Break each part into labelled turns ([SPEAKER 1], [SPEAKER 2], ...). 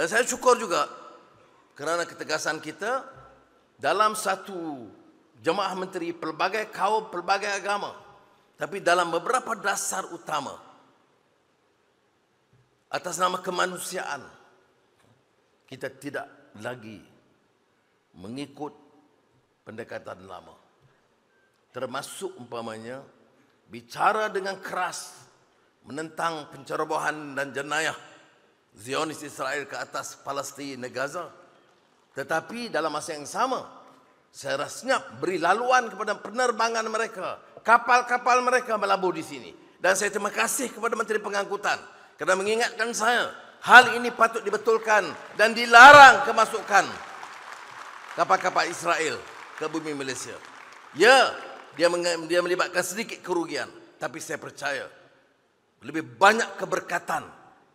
[SPEAKER 1] Dan saya syukur juga kerana ketegasan kita dalam satu jemaah menteri pelbagai kaum, pelbagai agama. Tapi dalam beberapa dasar utama atas nama kemanusiaan kita tidak lagi mengikut pendekatan lama. Termasuk umpamanya bicara dengan keras menentang pencerobohan dan jenayah Zionis Israel ke atas Palestin dan Gaza. Tetapi dalam masa yang sama, saya senyap beri laluan kepada penerbangan mereka. Kapal-kapal mereka melabur di sini. Dan saya terima kasih kepada Menteri Pengangkutan kerana mengingatkan saya hal ini patut dibetulkan dan dilarang kemasukan kapal-kapal Israel ke bumi Malaysia. Ya, dia dia melibatkan sedikit kerugian, tapi saya percaya lebih banyak keberkatan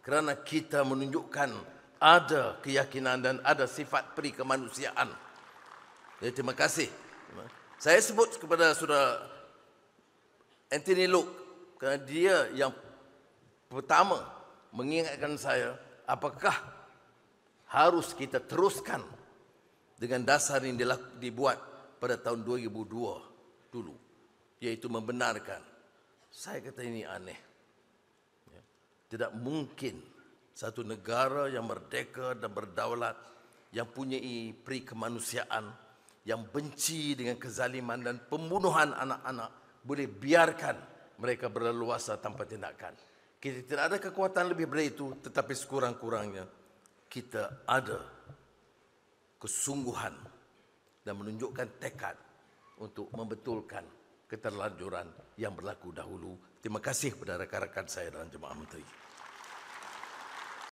[SPEAKER 1] kerana kita menunjukkan ada keyakinan dan ada sifat peri kemanusiaan. Ya, eh, terima kasih. Saya sebut kepada saudara Anthony Luke kerana dia yang pertama mengingatkan saya apakah harus kita teruskan dengan dasar yang dibuat pada tahun 2002 dulu iaitu membenarkan saya kata ini aneh tidak mungkin satu negara yang merdeka dan berdaulat yang punya peri kemanusiaan yang benci dengan kezaliman dan pembunuhan anak-anak boleh biarkan mereka berleluasa tanpa tindakan. Kita tidak ada kekuatan lebih dari itu tetapi sekurang-kurangnya kita ada kesungguhan dan menunjukkan tekad untuk membetulkan keterlanjuran yang berlaku dahulu. Terima kasih kepada rakan-rakan saya dalam Jemaah Menteri.